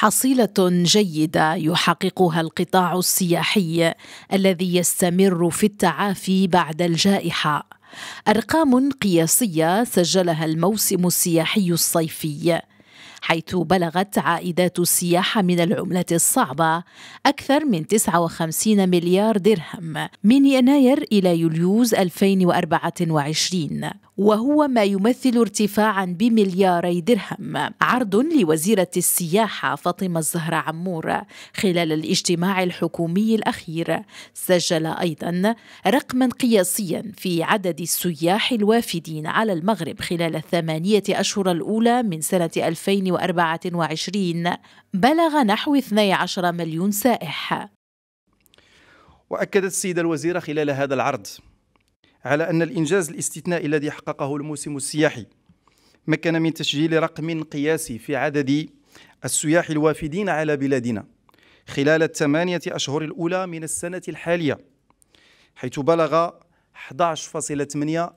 حصيله جيده يحققها القطاع السياحي الذي يستمر في التعافي بعد الجائحه ارقام قياسيه سجلها الموسم السياحي الصيفي حيث بلغت عائدات السياحة من العملة الصعبة أكثر من 59 مليار درهم من يناير إلى يوليوز 2024 وهو ما يمثل ارتفاعا بملياري درهم عرض لوزيرة السياحة فاطمة الزهرة عمور خلال الاجتماع الحكومي الأخير سجل أيضا رقما قياسيا في عدد السياح الوافدين على المغرب خلال الثمانية أشهر الأولى من سنة 2000 2024 بلغ نحو 12 مليون سائح وأكدت السيدة الوزيرة خلال هذا العرض على أن الإنجاز الاستثنائي الذي حققه الموسم السياحي مكن من تسجيل رقم قياسي في عدد السياح الوافدين على بلادنا خلال الثمانية أشهر الأولى من السنة الحالية حيث بلغ 11.8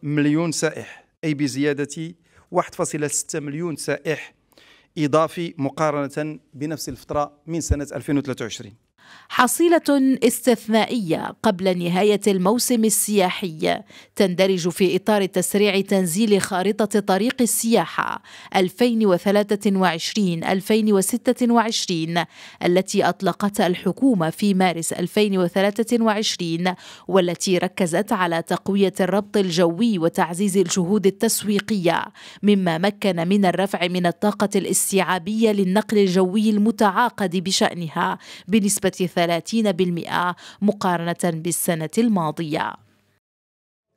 مليون سائح أي بزيادة 1.6 مليون سائح إضافي مقارنة بنفس الفترة من سنة 2023 حصيلة استثنائية قبل نهاية الموسم السياحي تندرج في إطار تسريع تنزيل خارطة طريق السياحة 2023-2026 التي أطلقتها الحكومة في مارس 2023 والتي ركزت على تقوية الربط الجوي وتعزيز الجهود التسويقية مما مكن من الرفع من الطاقة الاستيعابية للنقل الجوي المتعاقد بشأنها بنسبة بنسبة 30% مقارنة بالسنة الماضية